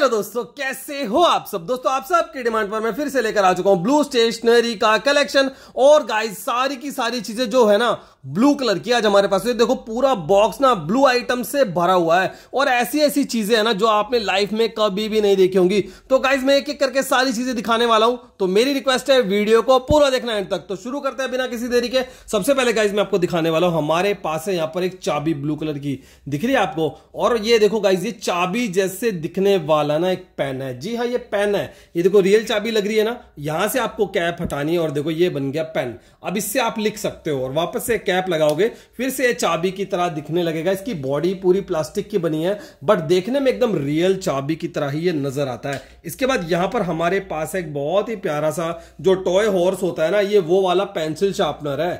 hello दोस्तों कैसे हो आप सब दोस्तों आप सबकी डिमांड पर मैं फिर से लेकर आ चुका हूं ब्लू स्टेशनरी का कलेक्शन और गाइस सारी की सारी चीजें जो है ना ब्लू कलर की आज हमारे पास देखो पूरा बॉक्स ना ब्लू आइटम से भरा हुआ है और ऐसी ऐसी चीजें है ना जो आपने लाइफ में कभी भी नहीं देखी होंगी तो गाइज मैं एक एक करके सारी चीजें दिखाने वाला हूं तो मेरी रिक्वेस्ट है वीडियो को पूरा देखना एंड तक तो शुरू करते हैं बिना किसी देरी के सबसे पहले गाइज मैं आपको दिखाने वाला हूं हमारे पास है यहां पर एक चाबी ब्लू कलर की दिख रही है आपको और ये देखो गाइज ये चाबी जैसे दिखने वाला लाना एक पेन है जी हाँ ये पेन है ये देखो रियल चाबी लग रही है ना यहां से आपको कैप हटानी है और देखो ये बन गया पेन अब इससे आप लिख सकते हो और वापस से कैप लगाओगे फिर से ये चाबी की तरह दिखने लगेगा इसकी बॉडी पूरी प्लास्टिक की बनी है बट देखने में एकदम रियल चाबी की तरह ही ये नजर आता है इसके बाद यहां पर हमारे पास एक बहुत ही प्यारा सा जो टॉय हॉर्स होता है ना ये वो वाला पेंसिल शार्पनर है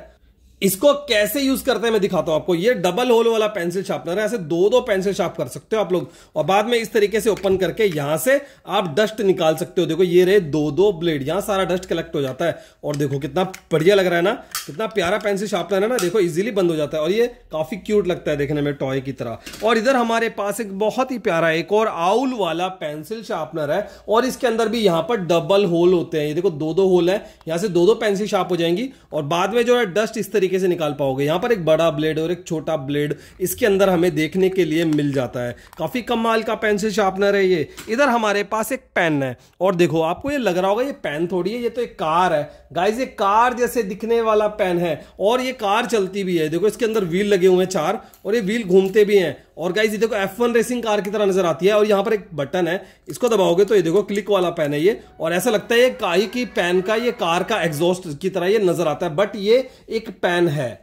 इसको कैसे यूज करते हैं मैं दिखाता हूं आपको ये डबल होल वाला पेंसिल शार्पनर है ऐसे दो दो पेंसिल शार्प कर सकते हो आप लोग और बाद में इस तरीके से ओपन करके यहां से आप डस्ट निकाल सकते हो देखो ये रहे दो दो ब्लेड यहां सारा डस्ट कलेक्ट हो जाता है और देखो कितना बढ़िया लग रहा है ना कितना प्यारा पेंसिल शार्पनर है ना देखो इजिली बंद हो जाता है और ये काफी क्यूट लगता है देखने में टॉय की तरह और इधर हमारे पास एक बहुत ही प्यारा एक और आउल वाला पेंसिल शार्पनर है और इसके अंदर भी यहां पर डबल होल होते हैं ये देखो दो दो होल है यहां से दो दो पेंसिल शार्प हो जाएंगी और बाद में जो है डस्ट इस तरीके तरीके से निकाल पाओगे यहाँ पर एक बड़ा ब्लेड और एक छोटा ब्लेड इसके अंदर हमें देखने के लिए मिल जाता है काफ़ी कम माल का पेन से शार्पनर है ये इधर हमारे पास एक पेन है और देखो आपको ये लग रहा होगा ये पेन थोड़ी है ये तो एक कार है गाइज ये कार जैसे दिखने वाला पेन है और ये कार चलती भी है देखो इसके अंदर व्हील लगे हुए हैं चार और ये व्हील घूमते भी हैं और गाइज ये देखो F1 रेसिंग कार की तरह नजर आती है और यहाँ पर एक बटन है इसको दबाओगे तो ये देखो क्लिक वाला पेन है ये और ऐसा लगता है ये काई की पेन का ये कार का एग्जॉस्ट की तरह ये नजर आता है बट ये एक पेन फैन है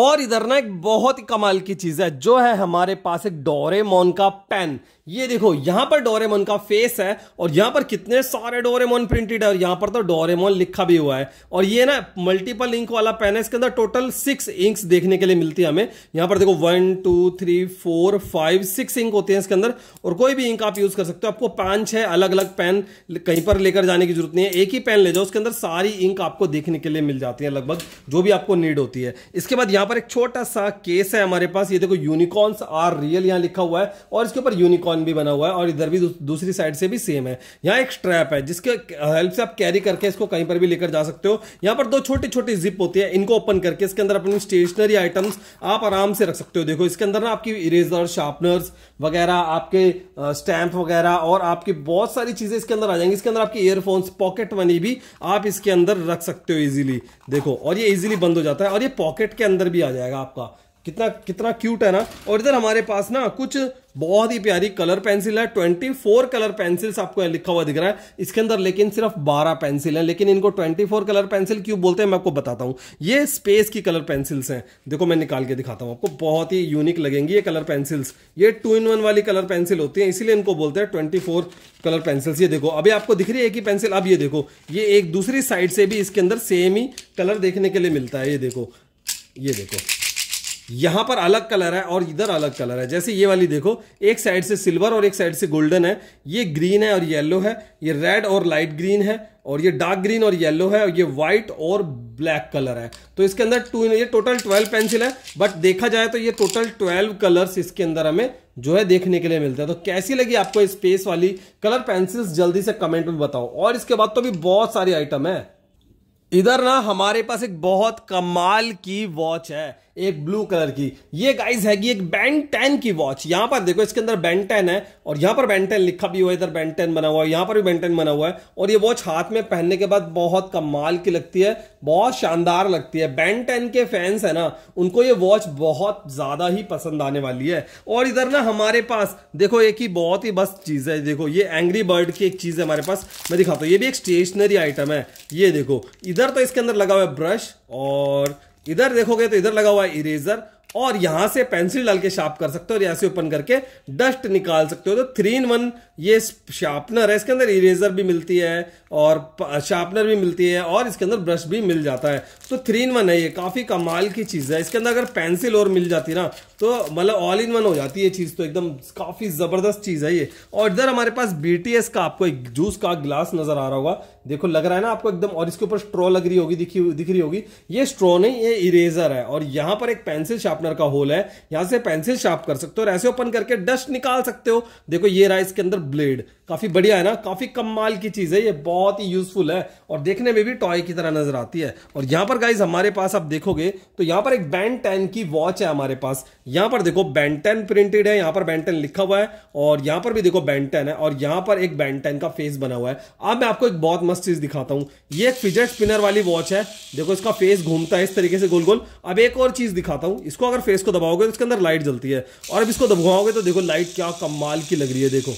और इधर ना एक बहुत ही कमाल की चीज है जो है हमारे पास एक डोरेमोन का पेन ये देखो यहां पर डोरेमोन का फेस है और यहां पर कितने सारे डोरेमोन प्रिंटेड है और यहां पर तो डोरेमोन लिखा भी हुआ है और ये ना मल्टीपल इंक वाला पेन है इसके अंदर टोटल सिक्स इंक्स देखने के लिए मिलती है हमें यहां पर देखो one two three four five six ink होते हैं इसके अंदर और कोई भी इंक आप यूज कर सकते हो आपको पांच छह अलग अलग पेन कहीं पर लेकर जाने की जरूरत नहीं है एक ही पेन ले जाओ उसके अंदर सारी इंक आपको देखने के लिए मिल जाती है लगभग जो भी आपको नीड होती है इसके बाद यहां पर एक छोटा सा केस है हमारे पास ये देखो यूनिकॉर्स आर रियल यहां लिखा हुआ है और इसके ऊपर यूनिकॉर्न वन भी बना हुआ है और इधर भी दू, दूसरी साइड से भी सेम है यहाँ एक स्ट्रैप है जिसके हेल्प से आप कैरी करके इसको कहीं पर भी लेकर जा सकते हो यहाँ पर दो छोटी छोटी जिप होती है इनको ओपन करके इसके अंदर अपनी स्टेशनरी आइटम्स आप आराम से रख सकते हो देखो इसके अंदर ना आपकी इरेजर शार्पनर्स वगैरह आपके स्टैंप वगैरह और आपकी बहुत सारी चीजें इसके अंदर आ जाएंगी इसके अंदर आपकी ईयरफोन्स पॉकेट मनी भी आप इसके अंदर रख सकते हो इजिली देखो और ये इजिली बंद हो जाता है और ये पॉकेट के अंदर भी आ जाएगा आपका कितना कितना क्यूट है ना और इधर हमारे पास ना कुछ बहुत ही प्यारी कलर पेंसिल है 24 कलर पेंसिल्स आपको लिखा हुआ दिख रहा है इसके अंदर लेकिन सिर्फ 12 पेंसिल हैं लेकिन इनको 24 कलर पेंसिल क्यों बोलते हैं मैं आपको बताता हूँ ये स्पेस की कलर पेंसिल्स हैं देखो मैं निकाल के दिखाता हूँ आपको बहुत ही यूनिक लगेंगी ये कलर पेंसिल्स ये टू इन वन वाली कलर पेंसिल होती है इसीलिए इनको बोलते हैं ट्वेंटी कलर पेंसिल्स ये देखो अभी आपको दिख रही है एक ही पेंसिल अब ये देखो ये एक दूसरी साइड से भी इसके अंदर सेम ही कलर देखने के लिए मिलता है ये देखो ये देखो यहां पर अलग कलर है और इधर अलग कलर है जैसे ये वाली देखो एक साइड से सिल्वर और एक साइड से गोल्डन है ये ग्रीन है और येलो है ये रेड और लाइट ग्रीन है और ये डार्क ग्रीन और येलो है और ये व्हाइट और ब्लैक कलर है तो इसके अंदर टू ये टोटल ट्वेल्व पेंसिल है बट देखा जाए तो ये टोटल ट्वेल्व कलर्स इसके अंदर हमें जो है देखने के लिए मिलता है तो कैसी लगी आपको स्पेस वाली कलर पेंसिल्स जल्दी से कमेंट में बताओ और इसके बाद तो भी बहुत सारी आइटम है इधर ना हमारे पास एक बहुत कमाल की वॉच है एक ब्लू कलर की ये गाइज हैगी एक बैंड टेन की वॉच यहाँ पर देखो इसके अंदर बैंड टेन है और यहाँ पर बैंड टेन लिखा भी हुआ है इधर बैंड टेन बना हुआ है यहाँ पर भी बैंड टेन बना हुआ है और ये वॉच हाथ में पहनने के बाद बहुत कमाल की लगती है बहुत शानदार लगती है बैंड टेन के फैंस है ना उनको ये वॉच बहुत ज्यादा ही पसंद आने वाली है और इधर ना हमारे पास देखो एक ही बहुत ही बस चीज है देखो ये एंग्री बर्ड की एक चीज है हमारे पास मैं दिखाता हूँ ये भी एक स्टेशनरी आइटम है ये देखो इधर तो इसके अंदर लगा हुआ है ब्रश और इधर देखोगे तो इधर लगा हुआ है इरेजर और यहां से पेंसिल डाल के शार्प कर सकते हो और यहां से ओपन करके डस्ट निकाल सकते हो तो थ्री इन वन ये शार्पनर है इसके अंदर इरेजर भी मिलती है और शार्पनर भी मिलती है और इसके अंदर ब्रश भी मिल जाता है तो थ्री इन वन है ये काफ़ी कमाल की चीज़ है इसके अंदर अगर पेंसिल और मिल जाती ना तो मतलब ऑल इन वन हो जाती है ये चीज़ तो एकदम काफ़ी ज़बरदस्त चीज़ है ये और इधर हमारे पास बीटीएस का आपको एक जूस का ग्लास नज़र आ रहा होगा देखो लग रहा है ना आपको एकदम और इसके ऊपर स्ट्रॉ लग रही होगी दिखी दिख रही होगी ये स्ट्रॉ नहीं ये इरेजर है और यहां पर एक पेंसिल शार्प शार्पनर का होल है यहां से पेंसिल शार्प कर सकते हो और ऐसे ओपन करके डस्ट निकाल सकते हो देखो ये रहा इसके अंदर ब्लेड काफी बढ़िया है ना काफी कम माल की चीज है ये बहुत ही यूजफुल है और देखने में भी टॉय की तरह नजर आती है और यहां पर गाइज हमारे पास आप देखोगे तो यहां पर एक बैंड टेन की वॉच है हमारे पास यहां पर देखो बैंड टेन प्रिंटेड है यहां पर बैंड टेन लिखा हुआ है और यहां पर भी देखो बैंड टेन है और यहां पर एक बैंड टेन का फेस बना हुआ है अब मैं आपको एक बहुत मस्त चीज दिखाता हूं ये एक फिजेट स्पिनर वाली वॉच है देखो इसका फेस घूमता है इस तरीके से गोल गोल अब एक और चीज दिखाता हूं इसको अगर फेस को दबाओगे तो इसके अंदर लाइट जलती है और अब इसको दबाओगे तो देखो लाइट क्या कमाल की लग रही है देखो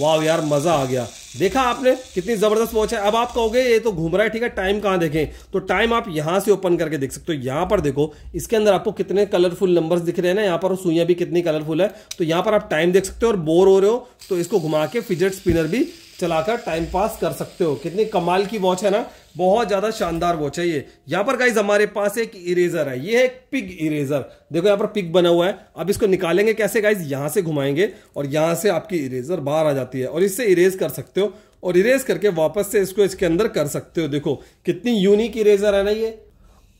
वाह यार मजा आ गया देखा आपने कितनी जबरदस्त वॉच है अब आप कहोगे ये तो घूम रहा है ठीक है टाइम कहाँ देखें तो टाइम आप यहाँ से ओपन करके देख सकते हो यहाँ पर देखो इसके अंदर आपको कितने कलरफुल नंबर्स दिख रहे हैं ना यहाँ पर सुइयाँ भी कितनी कलरफुल है तो यहाँ पर आप टाइम देख सकते हो और बोर हो रहे हो तो इसको घुमा के फिजेट स्पिनर भी चलाकर टाइम पास कर सकते हो कितनी कमाल की वॉच है ना बहुत ज़्यादा शानदार वो चाहिए यहाँ पर गाइज हमारे पास एक इरेजर है ये है एक पिग इरेजर देखो यहाँ पर पिग बना हुआ है अब इसको निकालेंगे कैसे गाइज यहां से घुमाएंगे और यहाँ से आपकी इरेजर बाहर आ जाती है और इससे इरेज कर सकते हो और इरेज करके वापस से इसको इसके अंदर कर सकते हो देखो कितनी यूनिक इरेजर है ना ये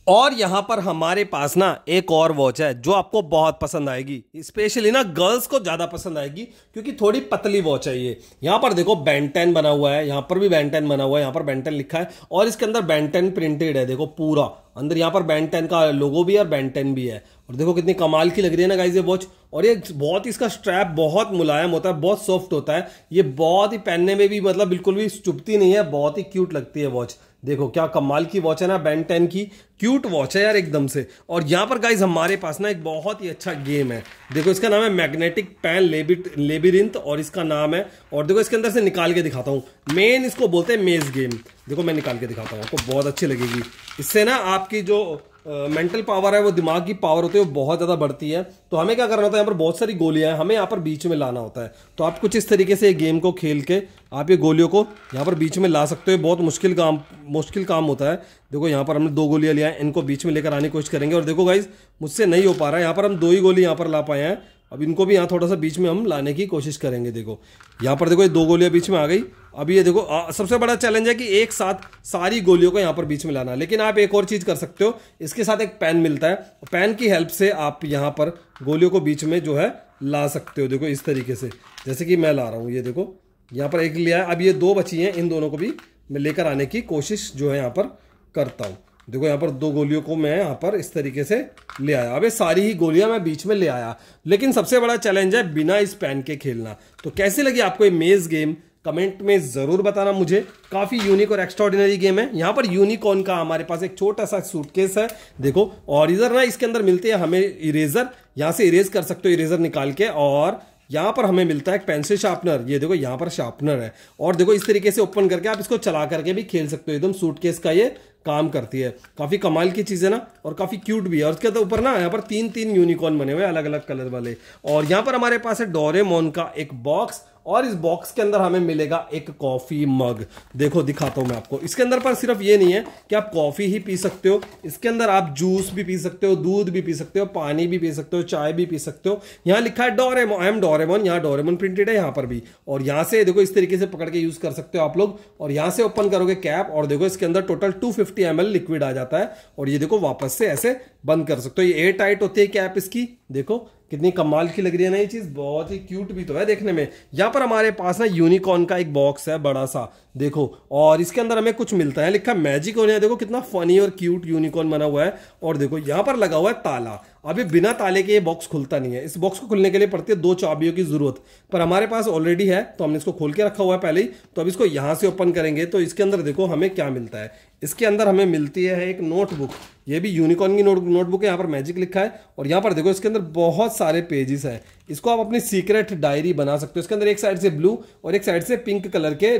और यहाँ पर हमारे पास ना एक और वॉच है जो आपको बहुत पसंद आएगी स्पेशली ना गर्ल्स को ज़्यादा पसंद आएगी क्योंकि थोड़ी पतली वॉच है ये यहाँ पर देखो बैंटेन बना हुआ है यहाँ पर भी बैंटेन बना हुआ है यहाँ पर बैंटेन लिखा है और इसके अंदर बैंटेन प्रिंटेड है देखो पूरा अंदर यहाँ पर बैंटेन का लोगो भी है और बैंटेन भी है और देखो कितनी कमाल की लग रही है ना गाइज ये वॉच और ये बहुत इसका स्ट्रैप बहुत मुलायम होता है बहुत सॉफ्ट होता है ये बहुत ही पहनने में भी मतलब बिल्कुल भी चुपती नहीं है बहुत ही क्यूट लगती है वॉच देखो क्या कमाल की वॉच है ना बैंड टेन की क्यूट वॉच है यार एकदम से और यहाँ पर गाइज हमारे पास ना एक बहुत ही अच्छा गेम है देखो इसका नाम है मैग्नेटिक पैन लेबिट लेबिरिंथ और इसका नाम है और देखो इसके अंदर से निकाल के दिखाता हूँ मेन इसको बोलते हैं मेज गेम देखो मैं निकाल के दिखाता हूँ आपको बहुत अच्छी लगेगी इससे ना आपकी जो मेंटल पावर है वो दिमाग की पावर होती है वो बहुत ज़्यादा बढ़ती है तो हमें क्या करना होता है यहाँ पर बहुत सारी गोलियाँ हैं हमें यहाँ पर बीच में लाना होता है तो आप कुछ इस तरीके से गेम को खेल के आप ये गोलियों को यहाँ पर बीच में ला सकते हो बहुत मुश्किल काम मुश्किल काम होता है देखो यहाँ पर हमने दो गोलियाँ लिया हैं इनको बीच में लेकर आने की कोशिश करेंगे और देखो गाइज मुझसे नहीं हो पा रहा है यहाँ पर हम दो ही गोली यहाँ पर ला पाए हैं अब इनको भी यहाँ थोड़ा सा बीच में हम लाने की कोशिश करेंगे देखो यहाँ पर देखो ये दो गोलियाँ बीच में आ गई अब ये देखो आ, सबसे बड़ा चैलेंज है कि एक साथ सारी गोलियों को यहाँ पर बीच में लाना लेकिन आप एक और चीज़ कर सकते हो इसके साथ एक पैन मिलता है पैन की हेल्प से आप यहाँ पर गोलियों को बीच में जो है ला सकते हो देखो इस तरीके से जैसे कि मैं ला रहा हूँ ये देखो यहाँ पर एक लिया है अब ये दो बची हैं इन दोनों को भी मैं लेकर आने की कोशिश जो है यहाँ पर करता हूँ देखो यहाँ पर दो गोलियों को मैं यहाँ पर इस तरीके से ले आया अब सारी ही गोलियां मैं बीच में ले आया लेकिन सबसे बड़ा चैलेंज है बिना इस पैन के खेलना तो कैसे लगी आपको ये मेज़ गेम कमेंट में ज़रूर बताना मुझे काफ़ी यूनिक और एक्स्ट्रॉर्डिनरी गेम है यहाँ पर यूनिकॉर्न का हमारे पास एक छोटा सा सूटकेस है देखो और इधर ना इसके अंदर मिलते हैं हमें इरेजर यहाँ से इरेज कर सकते हो इरेजर निकाल के और यहाँ पर हमें मिलता है पेंसिल शार्पनर ये देखो यहाँ पर शार्पनर है और देखो इस तरीके से ओपन करके आप इसको चला करके भी खेल सकते हो एकदम सूटकेस का ये काम करती है काफ़ी कमाल की चीज़ है ना और काफ़ी क्यूट भी है और उसके तो ऊपर ना यहाँ पर तीन तीन यूनिकॉर्न बने हुए अलग अलग कलर वाले और यहाँ पर हमारे पास है डोरेमोन का एक बॉक्स और इस बॉक्स के अंदर हमें मिलेगा एक कॉफ़ी मग देखो दिखाता हूं मैं आपको इसके अंदर पर सिर्फ ये नहीं है कि आप कॉफ़ी ही पी सकते हो इसके अंदर आप जूस भी पी सकते हो दूध भी पी सकते हो पानी भी पी सकते हो चाय भी पी सकते हो यहाँ लिखा है डोरेमो आई एम डोरेमोन यहाँ डोरेमोन प्रिंटेड है यहां पर भी और यहाँ से देखो इस तरीके से पकड़ के यूज़ कर सकते हो आप लोग और यहाँ से ओपन करोगे कैप और देखो इसके अंदर टोटल टू फिफ्टी लिक्विड आ जाता है और ये देखो वापस से ऐसे बंद कर सकते हो ये एयर टाइट होती है कैप इसकी देखो कितनी कमाल की लग रही है ना ये चीज़ बहुत ही क्यूट भी तो है देखने में यहाँ पर हमारे पास ना यूनिकॉर्न का एक बॉक्स है बड़ा सा देखो और इसके अंदर हमें कुछ मिलता है लिखा मैजिक और यहाँ देखो कितना फनी और क्यूट यूनिकॉर्न बना हुआ है और देखो यहाँ पर लगा हुआ है ताला अभी बिना ताले के ये बॉक्स खुलता नहीं है इस बॉक्स को खुलने के लिए पड़ती है दो चाबियों की जरूरत पर हमारे पास ऑलरेडी है तो हमने इसको खोल के रखा हुआ है पहले ही तो अब इसको यहाँ से ओपन करेंगे तो इसके अंदर देखो हमें क्या मिलता है इसके अंदर हमें मिलती है एक नोटबुक ये भी यूनिकॉर्न की नोटबुक है यहाँ पर मैजिक लिखा है और यहाँ पर देखो इसके अंदर बहुत सारे पेजेस है इसको आप अपनी सीक्रेट डायरी बना सकते हो इसके अंदर एक साइड से ब्लू और एक साइड से पिंक कलर के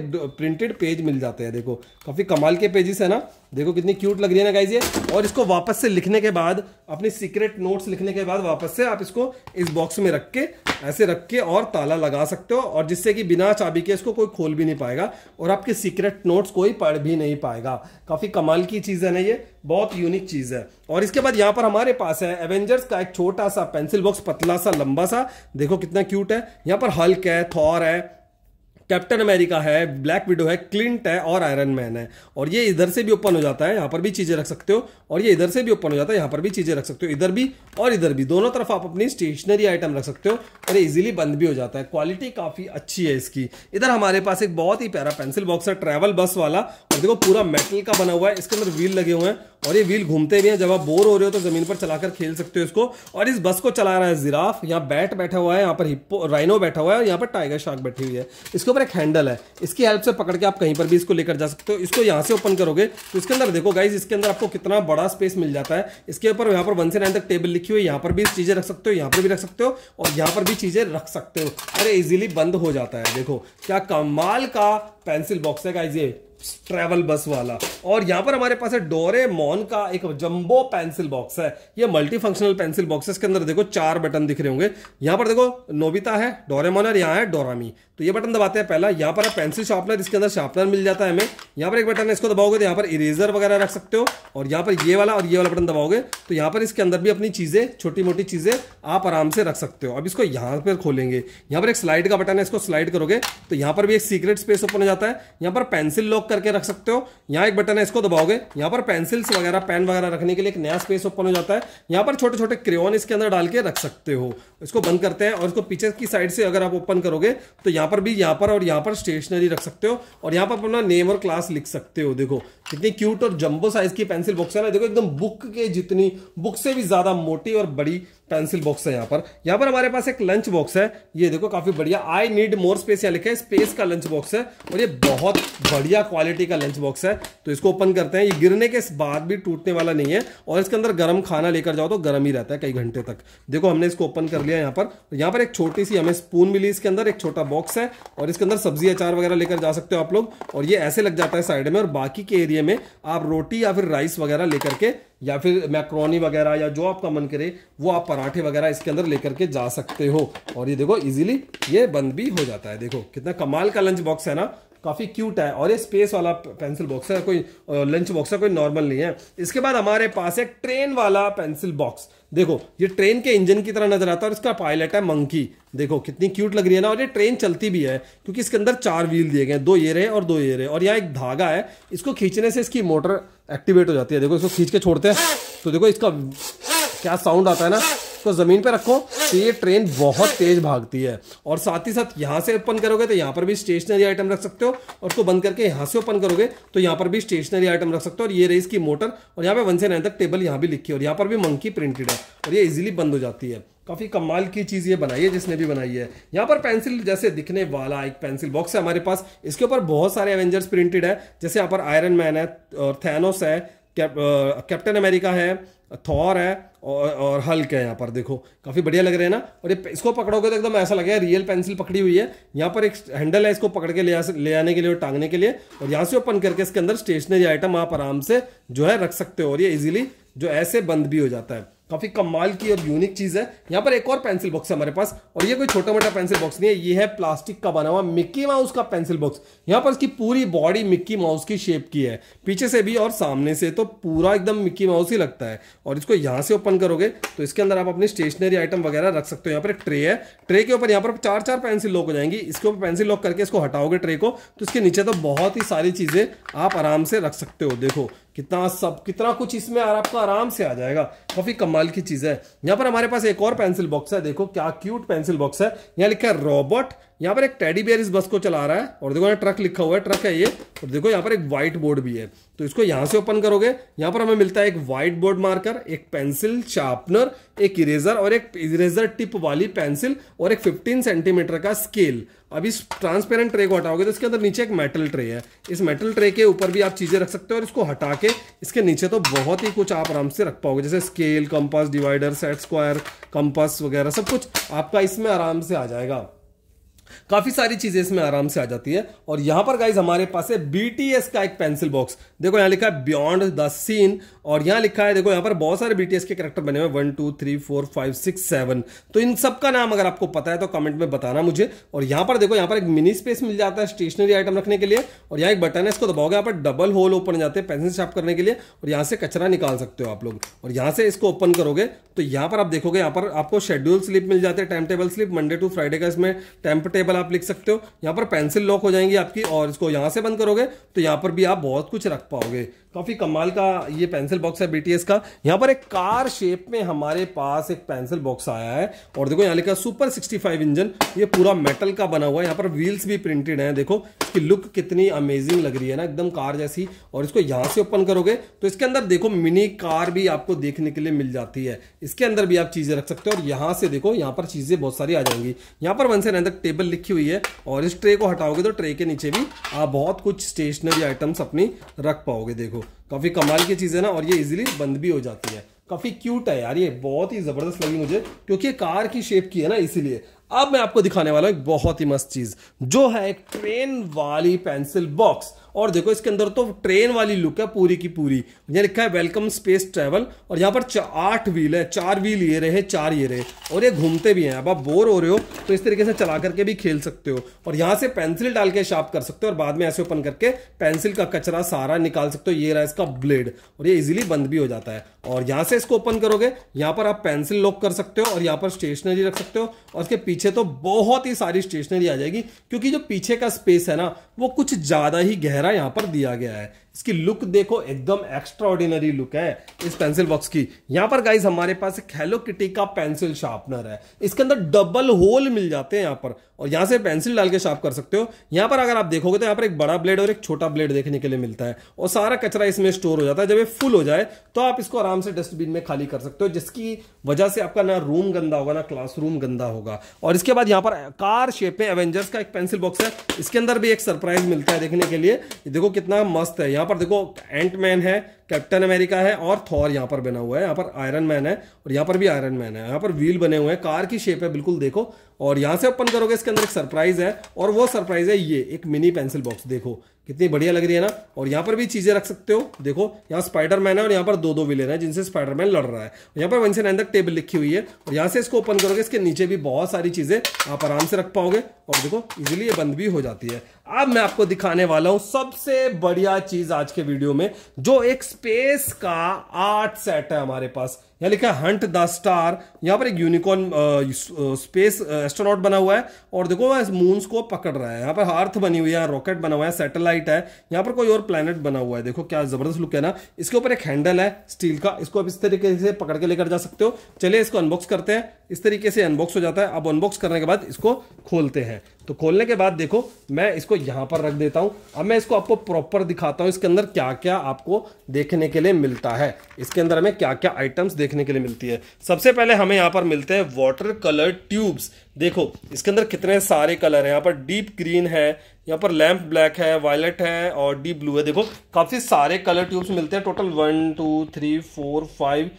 प्रिंटेड पेज मिल जाते हैं देखो काफ़ी कमाल के पेजेस है ना देखो कितनी क्यूट लग रही है ना गाइज ये और इसको वापस से लिखने के बाद अपने सीक्रेट नोट्स लिखने के बाद वापस से आप इसको इस बॉक्स में रख के ऐसे रख के और ताला लगा सकते हो और जिससे कि बिना चाबी के इसको कोई खोल भी नहीं पाएगा और आपके सीक्रेट नोट्स कोई पढ़ भी नहीं पाएगा काफ़ी कमाल की चीज़ है ना ये बहुत यूनिक चीज़ है और इसके बाद यहाँ पर हमारे पास है एवेंजर्स का एक छोटा सा पेंसिल बॉक्स पतला सा लंबा सा देखो कितना क्यूट है यहाँ पर हल्क है थॉर है कैप्टन अमेरिका है ब्लैक विडो है क्लिंट है और आयरन मैन है और ये इधर से भी ओपन हो जाता है यहाँ पर भी चीज़ें रख सकते हो और ये इधर से भी ओपन हो जाता है यहाँ पर भी चीज़ें रख सकते हो इधर भी और इधर भी दोनों तरफ आप अपनी स्टेशनरी आइटम रख सकते हो और इजिली बंद भी हो जाता है क्वालिटी काफ़ी अच्छी है इसकी इधर हमारे पास एक बहुत ही प्यारा पेंसिल बॉक्स है ट्रेवल बस वाला और देखो पूरा मेटल का बना हुआ है इसके अंदर व्हील लगे हुए हैं और ये व्हील घूमते भी हैं जब आप बोर हो रहे हो तो जमीन पर चलाकर खेल सकते हो इसको और इस बस को चला रहा है जिराफ यहाँ बैट बैठा हुआ है यहाँ पर हिप्पो राइनो बैठा हुआ है और यहाँ पर टाइगर शार्क बैठी हुई है इसके ऊपर पर एक हैंडल है इसकी हेल्प से पकड़ के आप कहीं पर भी इसको लेकर जा सकते हो इसको यहाँ से ओपन करोगे तो इसके अंदर देखो गाइज इसके अंदर आपको कितना बड़ा स्पेस मिल जाता है इसके ऊपर यहाँ पर वन से नाइन तक टेबल लिखी हुई है यहाँ पर भी चीज़ें रख सकते हो यहाँ पर भी रख सकते हो और यहाँ पर भी चीज़ें रख सकते हो अरे इजीली बंद हो जाता है देखो क्या कमाल का पेंसिल बॉक्स है गाइज ये ट्रैवल बस वाला और यहाँ पर हमारे पास है डोरे मॉन का एक जंबो पेंसिल बॉक्स है ये मल्टी फंक्शनल पेंसिल बॉक्सेस के अंदर देखो चार बटन दिख रहे होंगे यहाँ पर देखो नोबिता है डोरेमोन और यहाँ है डोरामी तो ये बटन दबाते हैं पहला यहाँ पर है पेंसिल शार्पनर इसके अंदर शार्पनर मिल जाता है हमें यहाँ पर एक बटन है इसको दबाओगे तो यहाँ पर इरेजर वगैरह रख सकते हो और यहाँ पर ये वाला और ये वाला बटन दबाओगे तो यहाँ पर इसके अंदर भी अपनी चीज़ें छोटी मोटी चीज़ें आप आराम से रख सकते हो अब इसको यहाँ पर खोलेंगे यहाँ पर एक स्लाइड का बटन है इसको स्लाइड करोगे तो यहाँ पर भी एक सीक्रेट स्पेस ओपन हो जाता है यहाँ पर पेंसिल लॉक करके रख सकते हो यहाँ एक बटन है इसको दबाओगे यहाँ पर पेंसिल्स वगैरह पेन वगैरह रखने के लिए एक नया स्पेस ओपन हो जाता है यहाँ पर छोटे छोटे क्रेन इसके अंदर डाल के रख सकते हो इसको बंद करते हैं और इसको पीछे की साइड से अगर आप ओपन करोगे तो यहाँ पर भी यहाँ पर और यहाँ पर स्टेशनरी रख सकते हो और यहाँ पर अपना नेम और क्लास लिख सकते हो देखो कितनी क्यूट और जम्बो साइज की पेंसिल बुक्स है ना देखो एकदम बुक के जितनी बुक से भी ज़्यादा मोटी और बड़ी पेंसिल बॉक्स है यहाँ पर यहाँ पर हमारे पास एक लंच बॉक्स है ये देखो काफी बढ़िया आई नीड मोर स्पेस यहाँ लिखा है स्पेस का लंच बॉक्स है और ये बहुत बढ़िया क्वालिटी का लंच बॉक्स है तो इसको ओपन करते हैं ये गिरने के बाद भी टूटने वाला नहीं है और इसके अंदर गर्म खाना लेकर जाओ तो गर्म ही रहता है कई घंटे तक देखो हमने इसको ओपन कर लिया यहाँ पर यहाँ पर एक छोटी सी हमें स्पून मिली इसके अंदर एक छोटा बॉक्स है और इसके अंदर सब्जी अचार वगैरह लेकर जा सकते हो आप लोग और ये ऐसे लग जाता है साइड में और बाकी के एरिए में आप रोटी या फिर राइस वगैरह लेकर के या फिर मैक्रोनी वगैरह या जो आपका मन करे वो आप पराठे वगैरह इसके अंदर लेकर के जा सकते हो और ये देखो इजीली ये बंद भी हो जाता है देखो कितना कमाल का लंच बॉक्स है ना काफ़ी क्यूट है और ये स्पेस वाला पेंसिल बॉक्स है कोई लंच बॉक्स है कोई नॉर्मल नहीं है इसके बाद हमारे पास है ट्रेन वाला पेंसिल बॉक्स देखो ये ट्रेन के इंजन की तरह नजर आता है और इसका पायलट है मंकी देखो कितनी क्यूट लग रही है ना और ये ट्रेन चलती भी है क्योंकि इसके अंदर चार व्हील दिए गए हैं दो ये रहे और दो ये रहे और यहाँ एक धागा है इसको खींचने से इसकी मोटर एक्टिवेट हो जाती है देखो इसको खींच के छोड़ते हैं तो देखो इसका क्या साउंड आता है ना तो ज़मीन पर रखो तो ये ट्रेन बहुत तेज़ भागती है और साथ ही साथ यहाँ से ओपन करोगे तो यहाँ पर भी स्टेशनरी आइटम रख सकते हो और उसको बंद करके यहाँ से ओपन करोगे तो यहाँ पर भी स्टेशनरी आइटम रख सकते हो और ये रही इसकी मोटर और यहाँ पर वन से नाइन तक टेबल यहाँ भी लिखी है और यहाँ पर भी मंकी प्रिंटेड है और ये इजिली बंद हो जाती है काफ़ी कमाल की चीज़ ये बनाई है जिसने भी बनाई है यहाँ पर पेंसिल जैसे दिखने वाला एक पेंसिल बॉक्स है हमारे पास इसके ऊपर बहुत सारे एवेंजर्स प्रिंटेड है जैसे यहाँ पर आयरन मैन है और थैनोस है कैप्टन अमेरिका है थॉर है और और हल्के है यहाँ पर देखो काफ़ी बढ़िया लग रहे हैं ना और ये इसको पकड़ोगे तो एकदम ऐसा लगेगा रियल पेंसिल पकड़ी हुई है यहाँ पर एक हैंडल है इसको पकड़ के ले आ, ले आने के लिए और टांगने के लिए और यहाँ से ओपन करके इसके अंदर स्टेशनरी आइटम आप आराम से जो है रख सकते हो और ये इजिली जो ऐसे बंद भी हो जाता है काफ़ी कमाल की और यूनिक चीज़ है यहाँ पर एक और पेंसिल बॉक्स है हमारे पास और ये कोई छोटा मोटा पेंसिल बॉक्स नहीं है ये है प्लास्टिक का बना हुआ मिक्की माउस का पेंसिल बॉक्स यहाँ पर इसकी पूरी बॉडी मिक्की माउस की शेप की है पीछे से भी और सामने से तो पूरा एकदम मिक्की माउस ही लगता है और इसको यहाँ से ओपन करोगे तो इसके अंदर आप अपनी स्टेशनरी आइटम वगैरह रख सकते हो यहाँ पर एक ट्रे है ट्रे के ऊपर यहाँ पर चार चार पेंसिल लॉक हो जाएंगी इसके ऊपर पेंसिल लॉक करके इसको हटाओगे ट्रे को तो इसके नीचे तो बहुत ही सारी चीज़ें आप आराम से रख सकते हो देखो कितना सब कितना कुछ इसमें आपको आराम से आ जाएगा काफी कमाल की चीज है यहाँ पर हमारे पास एक और पेंसिल बॉक्स है देखो क्या क्यूट पेंसिल बॉक्स है यहाँ लिखा है रोबोट यहाँ पर एक टेडी बियर इस बस को चला रहा है और देखो यहाँ ट्रक लिखा हुआ है ट्रक है ये और देखो यहाँ पर एक व्हाइट बोर्ड भी है तो इसको यहाँ से ओपन करोगे यहाँ पर हमें मिलता है एक व्हाइट बोर्ड मार्कर एक पेंसिल शार्पनर एक इरेजर और एक इरेजर टिप वाली पेंसिल और एक 15 सेंटीमीटर का स्केल अब इस ट्रांसपेरेंट ट्रे को हटाओगे तो इसके अंदर नीचे एक मेटल ट्रे है इस मेटल ट्रे के ऊपर भी आप चीज़ें रख सकते हो और इसको हटा के इसके नीचे तो बहुत ही कुछ आप आराम से रख पाओगे जैसे scale compass divider set square compass वगैरह सब कुछ आपका इसमें आराम से आ जाएगा काफ़ी सारी चीज़ें इसमें आराम से आ जाती है और यहां पर गाइज हमारे पास है बीटीएस का एक पेंसिल बॉक्स देखो यहां लिखा है बियॉन्ड द सीन और यहां लिखा है देखो यहां पर बहुत सारे बीटीएस के करेक्टर बने हुए one two three four five six seven तो इन सब का नाम अगर आपको पता है तो कमेंट में बताना मुझे और यहां पर देखो यहां पर एक मिनी स्पेस मिल जाता है स्टेशनरी आइटम रखने के लिए और यहाँ एक बटन है इसको दबाओगे यहाँ पर डबल होल ओपन जाते हैं पेंसिल शार्प करने के लिए और यहाँ से कचरा निकाल सकते हो आप लोग और यहाँ से इसको ओपन करोगे तो यहाँ पर आप देखोगे यहाँ पर आपको शेड्यूल स्लिप मिल जाते हैं time table slip Monday to Friday का इसमें टाइम टेबल आप लिख सकते हो यहाँ पर पेंसिल लॉक हो जाएंगी आपकी और इसको यहाँ से बंद करोगे तो यहाँ पर भी आप बहुत कुछ रख पाओगे काफ़ी कमाल का ये पेंसिल बॉक्स है बीटीएस का यहाँ पर एक कार शेप में हमारे पास एक पेंसिल बॉक्स आया है और देखो यहाँ लिखा सुपर 65 इंजन ये पूरा मेटल का बना हुआ है यहाँ पर व्हील्स भी प्रिंटेड हैं देखो इसकी लुक कितनी अमेजिंग लग रही है ना एकदम कार जैसी और इसको यहाँ से ओपन करोगे तो इसके अंदर देखो मिनी कार भी आपको देखने के लिए मिल जाती है इसके अंदर भी आप चीज़ें रख सकते हो और यहाँ से देखो यहाँ पर चीज़ें बहुत सारी आ जाएंगी यहाँ पर वन से नाइन तक टेबल लिखी हुई है और इस ट्रे को हटाओगे तो ट्रे के नीचे भी आप बहुत कुछ स्टेशनरी आइटम्स अपनी रख पाओगे देखो काफ़ी कमाल की चीज़ है ना और ये इजीली बंद भी हो जाती है काफ़ी क्यूट है यार ये बहुत ही ज़बरदस्त लगी मुझे क्योंकि ये कार की शेप की है ना इसीलिए अब मैं आपको दिखाने वाला हूँ एक बहुत ही मस्त चीज़ जो है एक ट्रेन वाली पेंसिल बॉक्स और देखो इसके अंदर तो ट्रेन वाली लुक है पूरी की पूरी यहाँ लिखा है वेलकम स्पेस ट्रेवल और यहाँ पर आठ व्हील है चार व्हील ये रहे चार ये रहे और ये घूमते भी हैं अब आप बोर हो रहे हो तो इस तरीके से चला करके भी खेल सकते हो और यहाँ से पेंसिल डाल के शार्प कर सकते हो और बाद में ऐसे ओपन करके पेंसिल का कचरा सारा निकाल सकते हो ये रहा इसका ब्लेड और ये इजिली बंद भी हो जाता है और यहाँ से इसको ओपन करोगे यहाँ पर आप पेंसिल लॉक कर सकते हो और यहाँ पर स्टेशनरी रख सकते हो और इसके पीछे तो बहुत ही सारी स्टेशनरी आ जाएगी क्योंकि जो पीछे का स्पेस है ना वो कुछ ज़्यादा ही गहरा चेहरा यहाँ पर दिया गया है इसकी लुक देखो एकदम एक्स्ट्रा ऑर्डिनरी लुक है इस पेंसिल बॉक्स की यहां पर गाइज हमारे पास हेलो किटी का पेंसिल शार्पनर है इसके अंदर डबल होल मिल जाते हैं यहां पर और यहां से पेंसिल डाल के शार्प कर सकते हो यहां पर अगर आप देखोगे तो यहां पर एक बड़ा ब्लेड और एक छोटा ब्लेड देखने के लिए मिलता है और सारा कचरा इसमें स्टोर हो जाता है जब ये फुल हो जाए तो आप इसको आराम से डस्टबिन में खाली कर सकते हो जिसकी वजह से आपका ना रूम गंदा होगा ना क्लासरूम गंदा होगा और इसके बाद यहाँ पर कार शेप में एवेंजर्स का एक पेंसिल बॉक्स है इसके अंदर भी एक सरप्राइज मिलता है देखने के लिए देखो कितना मस्त है यहाँ यहाँ पर देखो एंट मैन है कैप्टन अमेरिका है और थॉर यहाँ पर बना हुआ है यहाँ पर आयरन मैन है और यहाँ पर भी आयरन मैन है यहाँ पर व्हील बने हुए हैं कार की शेप है बिल्कुल देखो और यहाँ से ओपन करोगे इसके अंदर एक सरप्राइज है और वो सरप्राइज है ये एक मिनी पेंसिल बॉक्स देखो कितनी बढ़िया लग रही है ना और यहाँ पर भी चीजें रख सकते हो देखो यहाँ स्पाइडर मैन है और यहाँ पर दो दो विलेन है जिनसे स्पाइडर मैन लड़ रहा है यहाँ पर वन से नाइन तक टेबल लिखी हुई है और यहाँ से इसको ओपन करोगे इसके नीचे भी बहुत सारी चीजें आप आराम से रख पाओगे और देखो इजिली ये बंद भी हो जाती है अब मैं आपको दिखाने वाला हूं सबसे बढ़िया चीज आज के वीडियो में जो एक स्पेस का आर्ट सेट है हमारे पास यहां लिखा है हंट द स्टार यहां पर एक यूनिकॉर्न स्पेस एस्ट्रोनॉट बना हुआ है और देखो वह मून्स को पकड़ रहा है यहां पर अर्थ बनी हुई है रॉकेट बना हुआ है सैटेलाइट है यहां पर कोई और प्लेनेट बना हुआ है देखो क्या जबरदस्त लुक है ना इसके ऊपर एक हैंडल है स्टील का इसको आप इस तरीके से पकड़ के लेकर जा सकते हो चलिए इसको अनबॉक्स करते हैं इस तरीके से अनबॉक्स हो जाता है अब अनबॉक्स करने के बाद इसको खोलते हैं तो खोलने के बाद देखो मैं इसको यहाँ पर रख देता हूँ अब मैं इसको आपको प्रॉपर दिखाता हूँ इसके अंदर क्या क्या आपको देखने के लिए मिलता है इसके अंदर हमें क्या क्या आइटम्स देखने के लिए मिलती है सबसे पहले हमें यहाँ पर मिलते हैं वाटर कलर ट्यूब्स देखो इसके अंदर कितने सारे कलर हैं यहाँ पर डीप ग्रीन है यहाँ पर लैम्प ब्लैक है वायलेट है और डीप ब्लू है देखो काफ़ी सारे कलर ट्यूब्स मिलते हैं total one two three four five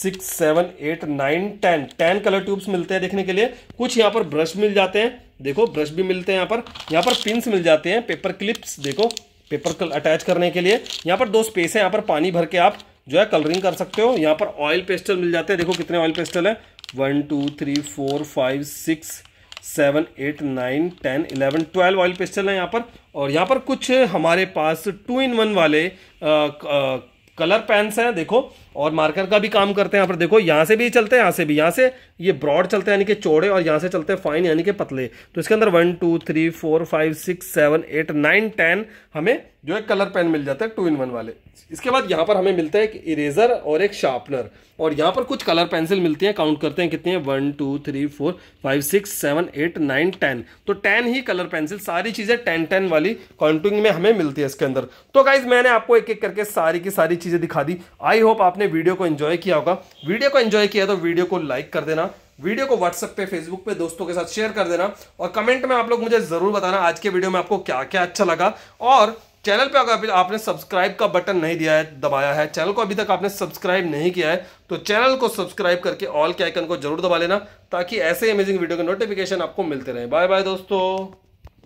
six seven eight nine ten ten colour tubes मिलते हैं देखने के लिए कुछ यहाँ पर ब्रश मिल जाते हैं देखो ब्रश भी मिलते हैं यहाँ पर यहाँ पर पिंस मिल जाते हैं पेपर क्लिप्स देखो पेपर अटैच करने के लिए यहाँ पर दो स्पेस है यहाँ पर पानी भर के आप जो है कलरिंग कर सकते हो यहाँ पर ऑयल पेस्टल मिल जाते हैं देखो कितने ऑयल पेस्टल है one two three four five six seven eight nine ten eleven twelve oil pastel है यहाँ पर और यहाँ पर कुछ हमारे पास टू इन वन वाले आ, आ, कलर पेन्स हैं देखो और मार्कर का भी काम करते हैं यहाँ पर देखो यहाँ से भी चलते हैं यहाँ से भी यहाँ से ये ब्रॉड चलते हैं यानी कि चौड़े और यहाँ से चलते हैं फाइन यानी कि पतले तो इसके अंदर one two three four five six seven eight nine ten हमें जो है कलर पेन मिल जाता है टू इन वन वाले इसके बाद यहाँ पर हमें मिलता है एक इरेजर और एक शार्पनर और यहाँ पर कुछ कलर पेंसिल मिलती हैं काउंट करते हैं कितने one two three four five six seven eight nine ten तो टेन ही कलर पेंसिल सारी चीज़ें टेन टेन वाली काउंटिंग में हमें मिलती है इसके अंदर तो गाइज मैंने आपको एक एक करके सारी की सारी चीज़ें दिखा दी आई होप आपने वीडियो को एंजॉय किया होगा वीडियो को एंजॉय किया तो वीडियो को लाइक कर देना वीडियो को व्हाट्सएप पे फेसबुक पे दोस्तों के साथ शेयर कर देना और कमेंट में आप लोग मुझे ज़रूर बताना आज के वीडियो में आपको क्या क्या अच्छा लगा और चैनल पे अगर अभी आपने सब्सक्राइब का बटन नहीं दिया है दबाया है चैनल को अभी तक आपने सब्सक्राइब नहीं किया है तो चैनल को सब्सक्राइब करके ऑल के आइकन को जरूर दबा लेना ताकि ऐसे अमेजिंग वीडियो के नोटिफिकेशन आपको मिलते रहे बाय बाय दोस्तों